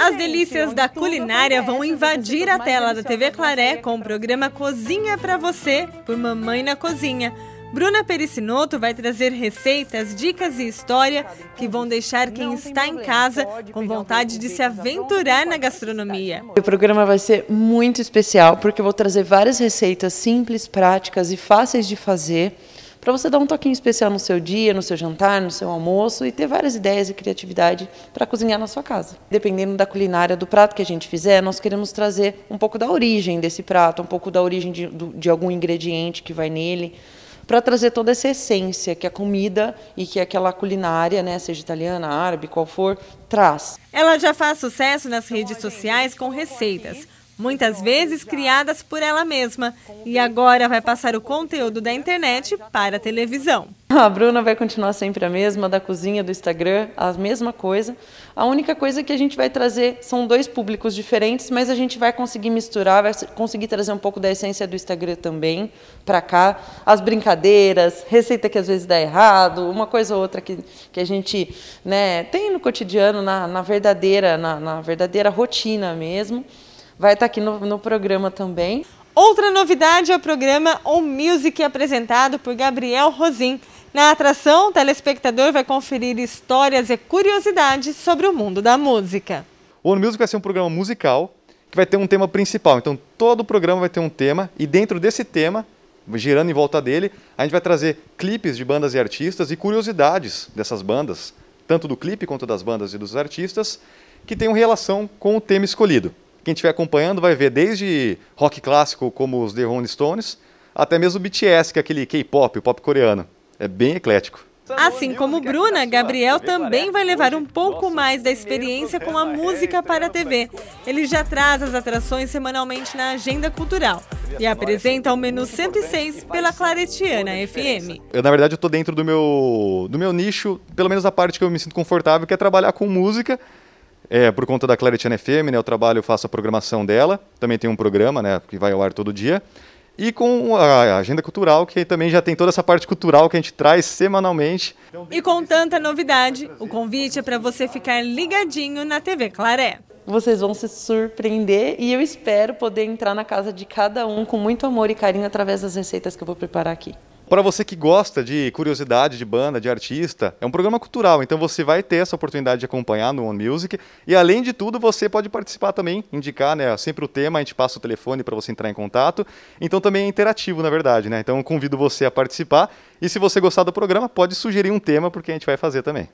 As delícias da culinária vão invadir a tela da TV Claré com o programa Cozinha para Você, por Mamãe na Cozinha. Bruna Pericinoto vai trazer receitas, dicas e história que vão deixar quem está em casa com vontade de se aventurar na gastronomia. O programa vai ser muito especial porque eu vou trazer várias receitas simples, práticas e fáceis de fazer para você dar um toquinho especial no seu dia, no seu jantar, no seu almoço e ter várias ideias e criatividade para cozinhar na sua casa. Dependendo da culinária, do prato que a gente fizer, nós queremos trazer um pouco da origem desse prato, um pouco da origem de, de algum ingrediente que vai nele para trazer toda essa essência que a comida e que aquela culinária, né, seja italiana, árabe, qual for, traz. Ela já faz sucesso nas redes sociais com receitas muitas vezes criadas por ela mesma, e agora vai passar o conteúdo da internet para a televisão. A Bruna vai continuar sempre a mesma, da cozinha, do Instagram, a mesma coisa. A única coisa que a gente vai trazer são dois públicos diferentes, mas a gente vai conseguir misturar, vai conseguir trazer um pouco da essência do Instagram também para cá. As brincadeiras, receita que às vezes dá errado, uma coisa ou outra que, que a gente né, tem no cotidiano, na, na verdadeira, na, na verdadeira rotina mesmo vai estar tá aqui no, no programa também. Outra novidade é o programa O Music, apresentado por Gabriel Rosim. Na atração, o telespectador vai conferir histórias e curiosidades sobre o mundo da música. O On Music vai ser um programa musical que vai ter um tema principal. Então, todo o programa vai ter um tema e dentro desse tema, girando em volta dele, a gente vai trazer clipes de bandas e artistas e curiosidades dessas bandas, tanto do clipe quanto das bandas e dos artistas, que tenham relação com o tema escolhido. Quem estiver acompanhando vai ver desde rock clássico como os The Rolling Stones, até mesmo o BTS, que é aquele K-pop, o pop coreano. É bem eclético. Assim como Bruna, Gabriel também vai levar um pouco mais da experiência com a música para a TV. Ele já traz as atrações semanalmente na agenda cultural e apresenta o menu 106 pela Claretiana FM. Eu, na verdade, eu estou dentro do meu, do meu nicho, pelo menos a parte que eu me sinto confortável, que é trabalhar com música é, por conta da Claretiana FM, né, eu trabalho, eu faço a programação dela, também tem um programa, né, que vai ao ar todo dia, e com a agenda cultural, que também já tem toda essa parte cultural que a gente traz semanalmente. Então, e com tanta novidade, o convite é para você ficar ligadinho na TV Claré. Vocês vão se surpreender e eu espero poder entrar na casa de cada um com muito amor e carinho através das receitas que eu vou preparar aqui. Para você que gosta de curiosidade de banda, de artista, é um programa cultural, então você vai ter essa oportunidade de acompanhar no One Music. E além de tudo, você pode participar também, indicar né, sempre o tema, a gente passa o telefone para você entrar em contato. Então também é interativo, na verdade, né? Então eu convido você a participar. E se você gostar do programa, pode sugerir um tema, porque a gente vai fazer também.